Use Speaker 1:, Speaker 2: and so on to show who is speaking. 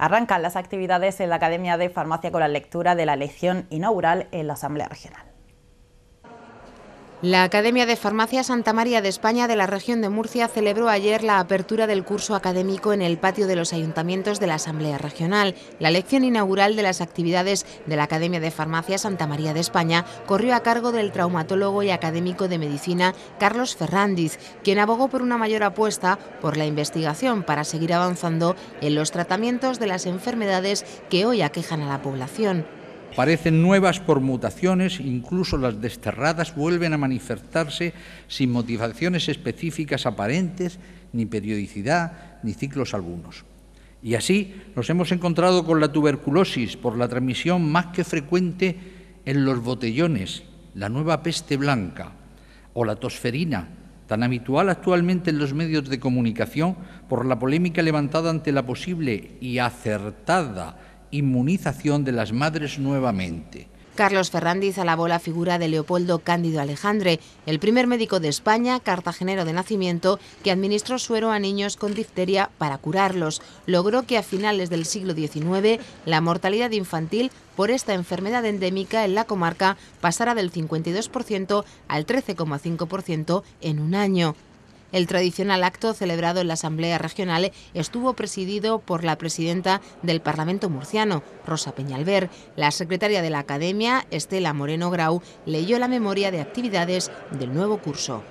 Speaker 1: Arrancan las actividades en la Academia de Farmacia con la lectura de la lección inaugural en la Asamblea Regional. La Academia de Farmacia Santa María de España de la región de Murcia celebró ayer la apertura del curso académico en el patio de los ayuntamientos de la Asamblea Regional. La lección inaugural de las actividades de la Academia de Farmacia Santa María de España corrió a cargo del traumatólogo y académico de medicina Carlos Ferrandiz, quien abogó por una mayor apuesta por la investigación para seguir avanzando en los tratamientos de las enfermedades que hoy aquejan a la población.
Speaker 2: Parecen nuevas por mutaciones, incluso las desterradas vuelven a manifestarse sin motivaciones específicas aparentes, ni periodicidad, ni ciclos algunos. Y así nos hemos encontrado con la tuberculosis por la transmisión más que frecuente en los botellones, la nueva peste blanca o la tosferina, tan habitual actualmente en los medios de comunicación por la polémica levantada ante la posible y acertada inmunización de las madres nuevamente.
Speaker 1: Carlos Ferrandiz alabó la figura de Leopoldo Cándido Alejandre, el primer médico de España, cartagenero de nacimiento, que administró suero a niños con difteria para curarlos. Logró que a finales del siglo XIX la mortalidad infantil por esta enfermedad endémica en la comarca pasara del 52% al 13,5% en un año. El tradicional acto celebrado en la Asamblea Regional estuvo presidido por la presidenta del Parlamento murciano, Rosa Peñalver. La secretaria de la Academia, Estela Moreno Grau, leyó la memoria de actividades del nuevo curso.